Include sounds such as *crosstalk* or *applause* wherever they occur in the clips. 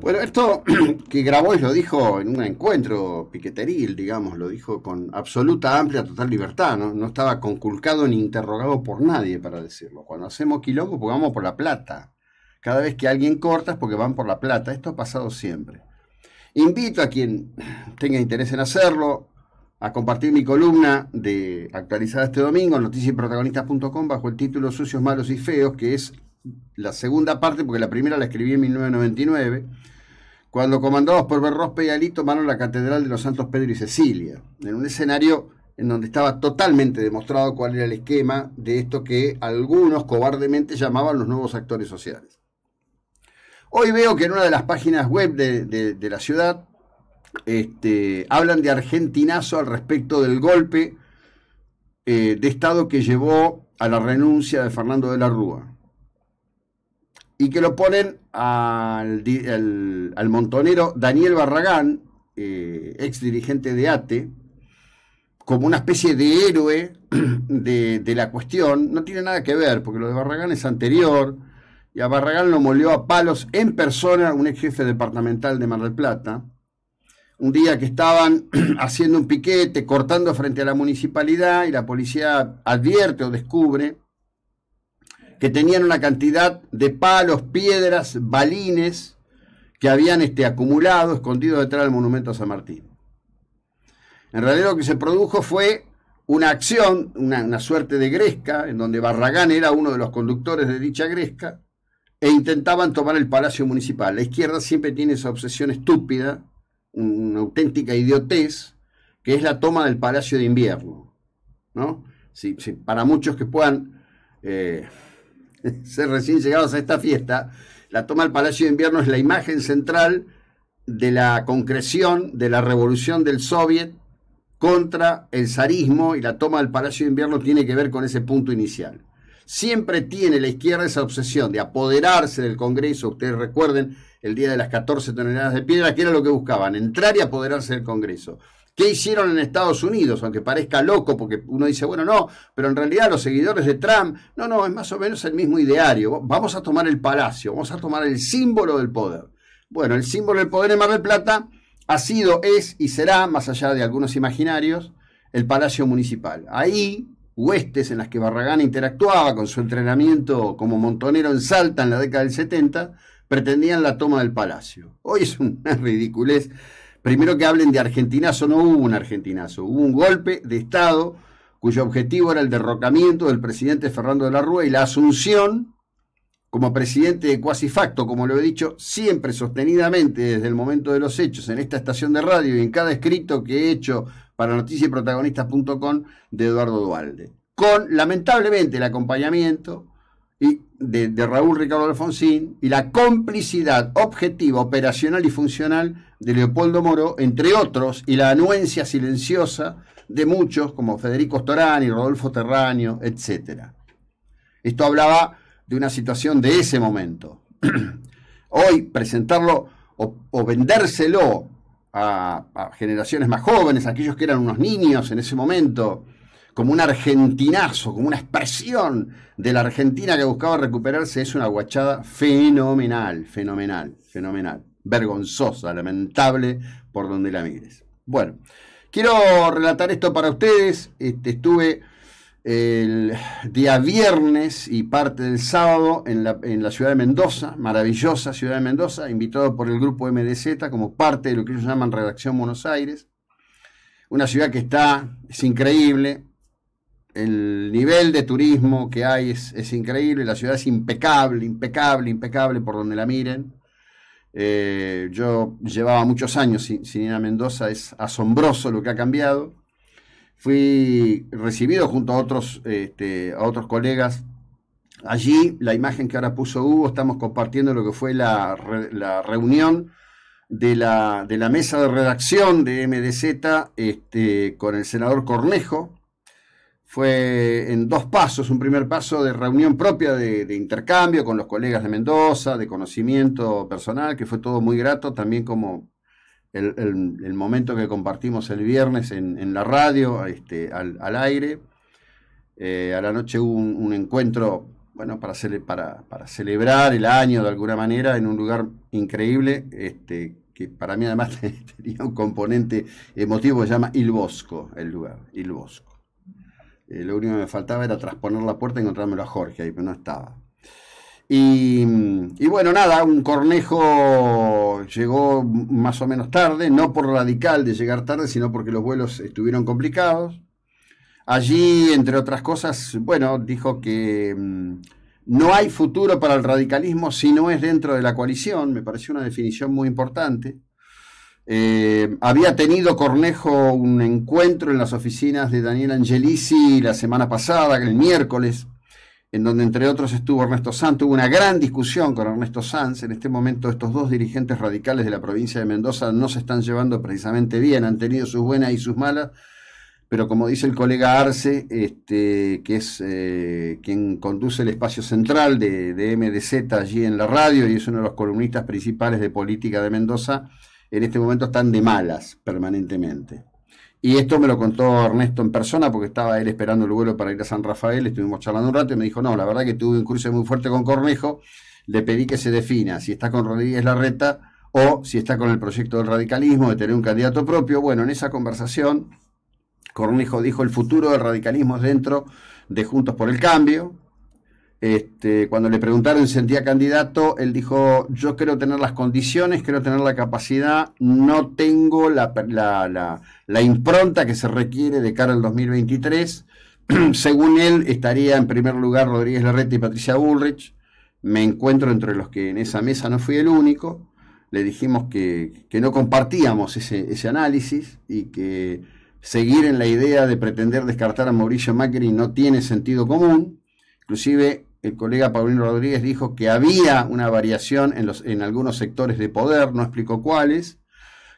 Bueno, esto *clears throat* que y lo dijo en un encuentro piqueteril, digamos, lo dijo con absoluta, amplia, total libertad, ¿no? no estaba conculcado ni interrogado por nadie para decirlo. Cuando hacemos quilombo, pues vamos por la plata. Cada vez que alguien corta es porque van por la plata. Esto ha pasado siempre. Invito a quien *clears throat* tenga interés en hacerlo a compartir mi columna de actualizada este domingo, noticiasprotagonistas.com, bajo el título Sucios, Malos y Feos, que es la segunda parte, porque la primera la escribí en 1999, cuando comandados por Berrospe y Ali tomaron la Catedral de los Santos Pedro y Cecilia, en un escenario en donde estaba totalmente demostrado cuál era el esquema de esto que algunos cobardemente llamaban los nuevos actores sociales. Hoy veo que en una de las páginas web de, la ciudad este, hablan de argentinazo al respecto del golpe eh, de Estado que llevó a la renuncia de Fernando de la Rúa y que lo ponen al, montonero Daniel Barragán, eh, ex dirigente de ATE, como una especie de héroe *clears throat* de, de, la cuestión. No tiene nada que ver, porque lo de Barragán es anterior, y a Barragán lo molió a palos en persona un ex jefe departamental de Mar del Plata. Un día que estaban *clears throat* haciendo un piquete, cortando frente a la municipalidad, y la policía advierte o descubre que tenían una cantidad de palos, piedras, balines que habían este, acumulado, escondido detrás del monumento a San Martín. En realidad lo que se produjo fue una acción, una, suerte de gresca, en donde Barragán era uno de los conductores de dicha gresca, e intentaban tomar el Palacio Municipal. La izquierda siempre tiene esa obsesión estúpida, una auténtica idiotez, que es la toma del Palacio de Invierno. ¿no? para muchos que puedan eh, *laughs* ser recién llegados a esta fiesta, la toma del Palacio de Invierno es la imagen central de la concreción de la revolución del Soviet contra el zarismo y la toma del Palacio de Invierno tiene que ver con ese punto inicial. Siempre tiene la izquierda esa obsesión de apoderarse del Congreso. Ustedes recuerden el día de las 14 toneladas de piedra, que era lo que buscaban, entrar y apoderarse del Congreso. ¿Qué hicieron en Estados Unidos? Aunque parezca loco, porque uno dice, bueno, no, pero en realidad los seguidores de Trump, no, no, es más o menos el mismo ideario. Vamos a tomar el palacio, vamos a tomar el símbolo del poder. Bueno, el símbolo del poder en Mar del Plata ha sido, es y será, más allá de algunos imaginarios, el Palacio Municipal. Ahí, huestes en las que Barragán interactuaba con su entrenamiento como montonero en Salta en la década del 70, pretendían la toma del palacio. Hoy es una ridiculez Primero que hablen de argentinazo, no hubo un argentinazo, hubo un golpe de Estado cuyo objetivo era el derrocamiento del presidente Fernando de la Rúa y la asunción como presidente de cuasi facto, como lo he dicho siempre sostenidamente desde el momento de los hechos en esta estación de radio y en cada escrito que he hecho para noticiaprotagonistas.com de Eduardo Dualde. Con lamentablemente el acompañamiento y de, Raúl Ricardo Alfonsín y la complicidad objetiva, operacional y funcional de Leopoldo Moro, entre otros, y la anuencia silenciosa de muchos como Federico Storani, Rodolfo Terráneo, etc. Esto hablaba de una situación de ese momento. *clears throat* Hoy presentarlo o, vendérselo a, a generaciones más jóvenes, aquellos que eran unos niños en ese momento, como un argentinazo, como una expresión de la Argentina que buscaba recuperarse, es una guachada fenomenal, fenomenal, fenomenal, vergonzosa, lamentable, por donde la mires. Bueno, quiero relatar esto para ustedes. Este, estuve el día viernes y parte del sábado en la, en la, ciudad de Mendoza, maravillosa ciudad de Mendoza, invitado por el grupo MDZ como parte de lo que ellos llaman Redacción Buenos Aires. Una ciudad que está, es increíble, el nivel de turismo que hay es, increíble, la ciudad es impecable, impecable, impecable por donde la miren. Eh, yo llevaba muchos años sin, sin, ir a Mendoza, es asombroso lo que ha cambiado. Fui recibido junto a otros, este, a otros colegas. Allí, la imagen que ahora puso Hugo, estamos compartiendo lo que fue la, reunión de la, mesa de redacción de MDZ este, con el senador Cornejo fue en dos pasos, un primer paso de reunión propia de, intercambio con los colegas de Mendoza, de conocimiento personal, que fue todo muy grato, también como el, momento que compartimos el viernes en, la radio, este, al, aire. Eh, a la noche hubo un, encuentro, bueno, para, celebrar el año de alguna manera en un lugar increíble, este, que para mí además *laughs* tenía un componente emotivo, se llama Il Bosco, el lugar, Il Bosco. Eh, lo único que me faltaba era trasponer la puerta y encontrármelo a Jorge ahí, pero no estaba. Y, y, bueno, nada, un cornejo llegó más o menos tarde, no por radical de llegar tarde, sino porque los vuelos estuvieron complicados. Allí, entre otras cosas, bueno, dijo que mm, no hay futuro para el radicalismo si no es dentro de la coalición, me pareció una definición muy importante. Eh, había tenido Cornejo un encuentro en las oficinas de Daniel Angelisi la semana pasada, el miércoles, en donde entre otros estuvo Ernesto Sanz. Tuvo una gran discusión con Ernesto Sanz. En este momento estos dos dirigentes radicales de la provincia de Mendoza no se están llevando precisamente bien, han tenido sus buenas y sus malas. Pero como dice el colega Arce, este, que es eh, quien conduce el espacio central de MDZ allí en la radio y es uno de los columnistas principales de política de Mendoza, en este momento están de malas permanentemente. Y esto me lo contó Ernesto en persona porque estaba él esperando el vuelo para ir a San Rafael, estuvimos charlando un rato y me dijo, no, la verdad que tuve un cruce muy fuerte con Cornejo, le pedí que se defina si está con Rodríguez Larreta o si está con el proyecto del radicalismo, de tener un candidato propio. Bueno, en esa conversación, Cornejo dijo, el futuro del radicalismo es dentro de Juntos por el Cambio, este, cuando le preguntaron si sentía candidato, él dijo, yo quiero tener las condiciones, quiero tener la capacidad, no tengo la, impronta que se requiere de cara al 2023. *clears throat* Según él, estaría en primer lugar Rodríguez Larreta y Patricia Bullrich. Me encuentro entre los que en esa mesa no fui el único. Le dijimos que, no compartíamos ese, ese análisis y que seguir en la idea de pretender descartar a Mauricio Macri no tiene sentido común. Inclusive el colega Paulino Rodríguez dijo que había una variación en, los, en algunos sectores de poder, no explicó cuáles,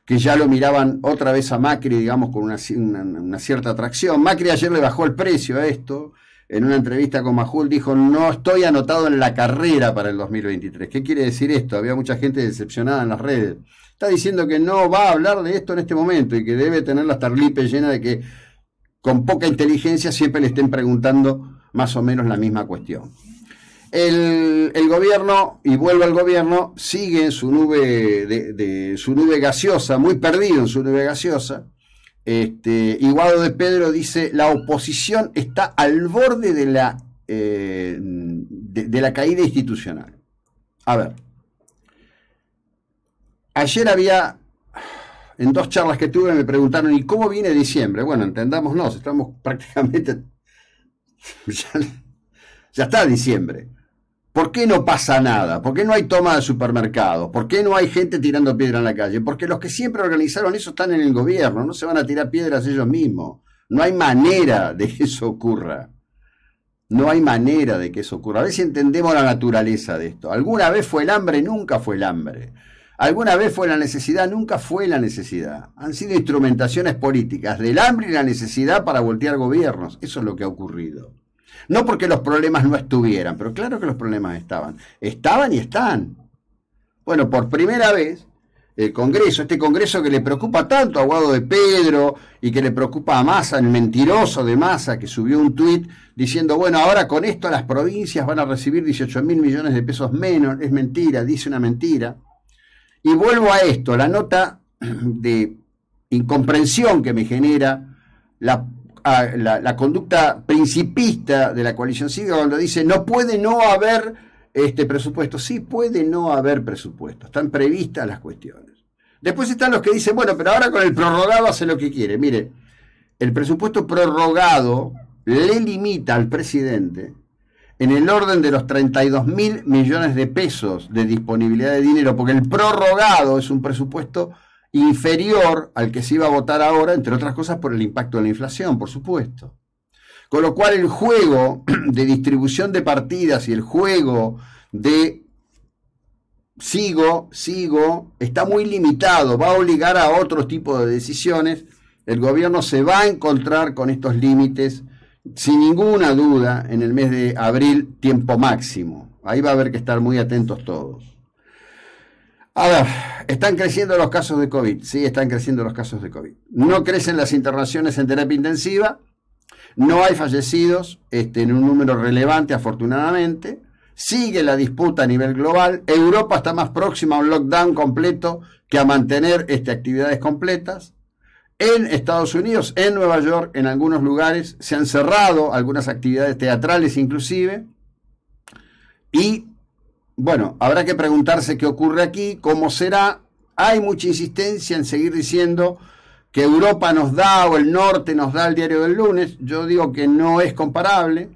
que ya lo miraban otra vez a Macri, digamos, con una, cierta atracción. Macri ayer le bajó el precio a esto, en una entrevista con Majul dijo, no estoy anotado en la carrera para el 2023. ¿Qué quiere decir esto? Había mucha gente decepcionada en las redes. Está diciendo que no va a hablar de esto en este momento y que debe tener la tarlipe llena de que con poca inteligencia siempre le estén preguntando más o menos la misma cuestión el, gobierno, y vuelvo al gobierno, sigue en su nube, de, su nube gaseosa, muy perdido en su nube gaseosa. Este, y de Pedro dice, la oposición está al borde de la, eh, de, la caída institucional. A ver, ayer había en dos charlas que tuve me preguntaron, ¿y cómo viene diciembre? Bueno, entendámonos, estamos *laughs* prácticamente... Ya, ya, está diciembre. ¿Por qué no pasa nada? ¿Por qué no hay toma de supermercados? ¿Por qué no hay gente tirando piedra en la calle? Porque los que siempre organizaron eso están en el gobierno, no se van a tirar piedras ellos mismos. No hay manera de que eso ocurra. No hay manera de que eso ocurra. A ver si entendemos la naturaleza de esto. Alguna vez fue el hambre, nunca fue el hambre. Alguna vez fue la necesidad, nunca fue la necesidad. Han sido instrumentaciones políticas del hambre y la necesidad para voltear gobiernos. Eso es lo que ha ocurrido. No porque los problemas no estuvieran, pero claro que los problemas estaban. Estaban y están. Bueno, por primera vez, el Congreso, este Congreso que le preocupa tanto a Guado de Pedro y que le preocupa a Massa, el mentiroso de Massa, que subió un tuit diciendo, bueno, ahora con esto las provincias van a recibir 18 mil millones de pesos menos, es mentira, dice una mentira. Y vuelvo a esto, la nota de incomprensión que me genera la la, conducta principista de la coalición cívica cuando dice no puede no haber este presupuesto. Sí puede no haber presupuesto, están previstas las cuestiones. Después están los que dicen, bueno, pero ahora con el prorrogado hace lo que quiere. Mire, el presupuesto prorrogado le limita al presidente en el orden de los 32 mil millones de pesos de disponibilidad de dinero, porque el prorrogado es un presupuesto inferior al que se iba a votar ahora, entre otras cosas por el impacto de la inflación, por supuesto. Con lo cual el juego *clears throat* de distribución de partidas y el juego de sigo, sigo, está muy limitado, va a obligar a otro tipo de decisiones. El gobierno se va a encontrar con estos límites, sin ninguna duda, en el mes de abril, tiempo máximo. Ahí va a haber que estar muy atentos todos. A ver, están creciendo los casos de COVID, sí, están creciendo los casos de COVID. No crecen las internaciones en terapia intensiva, no hay fallecidos este, en un número relevante, afortunadamente. Sigue la disputa a nivel global. Europa está más próxima a un lockdown completo que a mantener este, actividades completas. En Estados Unidos, en Nueva York, en algunos lugares se han cerrado algunas actividades teatrales inclusive. Y bueno, habrá que preguntarse qué ocurre aquí, cómo será. Hay mucha insistencia en seguir diciendo que Europa nos da o el norte nos da el diario del lunes. Yo digo que no es comparable.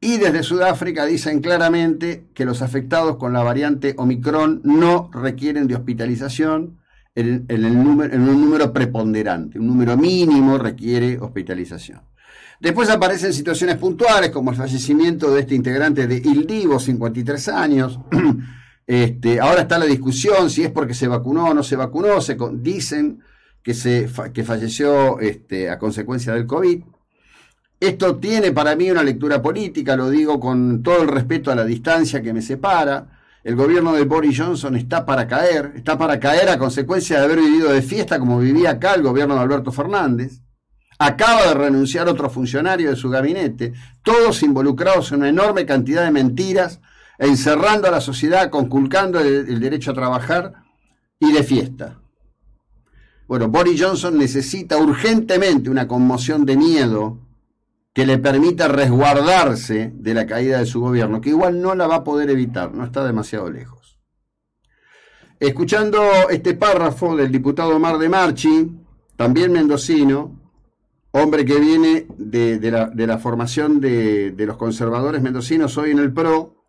Y desde Sudáfrica dicen claramente que los afectados con la variante Omicron no requieren de hospitalización en, un número preponderante. Un número mínimo requiere hospitalización. Después aparecen situaciones puntuales, como el fallecimiento de este integrante de Ildivo, 53 años. *clears throat* Este, ahora está la discusión si es porque se vacunó o no se vacunó. Se, dicen que, se, falleció este, a consecuencia del COVID. Esto tiene para mí una lectura política, lo digo con todo el respeto a la distancia que me separa. El gobierno de Boris Johnson está para caer, está para caer a consecuencia de haber vivido de fiesta como vivía acá el gobierno de Alberto Fernández. Acaba de renunciar otro funcionario de su gabinete, todos involucrados en una enorme cantidad de mentiras, encerrando a la sociedad, conculcando el, derecho a trabajar y de fiesta. Bueno, Boris Johnson necesita urgentemente una conmoción de miedo que le permita resguardarse de la caída de su gobierno, que igual no la va a poder evitar, no está demasiado lejos. Escuchando este párrafo del diputado Mar de Marchi, también mendocino, hombre que viene de, la, formación de, los conservadores mendocinos hoy en el PRO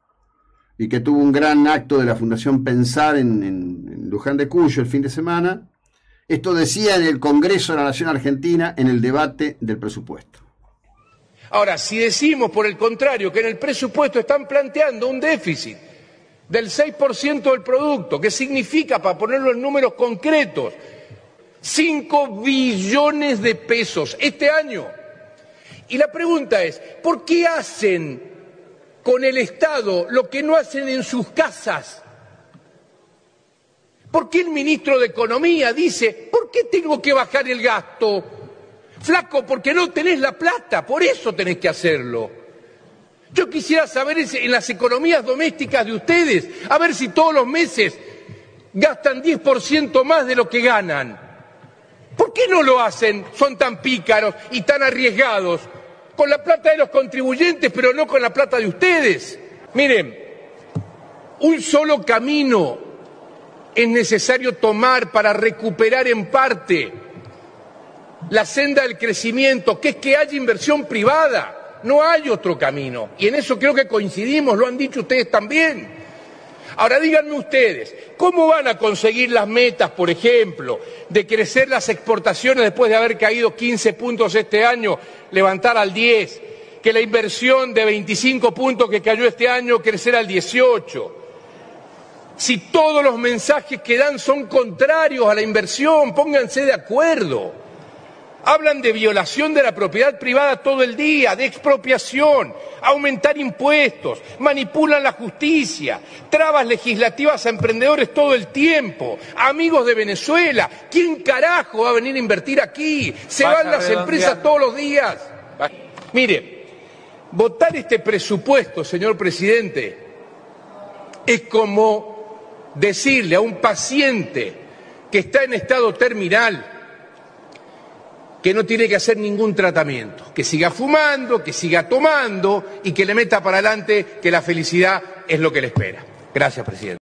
y que tuvo un gran acto de la Fundación Pensar en, Luján de Cuyo el fin de semana. Esto decía en el Congreso de la Nación Argentina en el debate del presupuesto. Ahora, si decimos por el contrario que en el presupuesto están planteando un déficit del 6% del producto, ¿qué significa, para ponerlo en números concretos, 5 billones de pesos este año. Y la pregunta es, ¿por qué hacen con el Estado lo que no hacen en sus casas? ¿Por qué el ministro de Economía dice, ¿por qué tengo que bajar el gasto? Flaco, porque no tenés la plata, por eso tenés que hacerlo. Yo quisiera saber en las economías domésticas de ustedes, a ver si todos los meses gastan 10% más de lo que ganan qué no lo hacen? Son tan pícaros y tan arriesgados. Con la plata de los contribuyentes, pero no con la plata de ustedes. Miren, un solo camino es necesario tomar para recuperar en parte la senda del crecimiento, que es que haya inversión privada. No hay otro camino. Y en eso creo que coincidimos, lo han dicho ustedes también. Ahora díganme ustedes, ¿cómo van a conseguir las metas, por ejemplo, de crecer las exportaciones después de haber caído 15 puntos este año, levantar al 10? Que la inversión de 25 puntos que cayó este año crecerá al 18? Si todos los mensajes que dan son contrarios a la inversión, pónganse de acuerdo hablan de violación de la propiedad privada todo el día, de expropiación, aumentar impuestos, manipulan la justicia, trabas legislativas a emprendedores todo el tiempo, amigos de Venezuela, ¿quién carajo va a venir a invertir aquí? Se van las empresas todos los días. Mire, votar este presupuesto, señor presidente, es como decirle a un paciente que está en estado terminal, que no tiene que hacer ningún tratamiento, que siga fumando, que siga tomando y que le meta para adelante que la felicidad es lo que le espera. Gracias, presidente.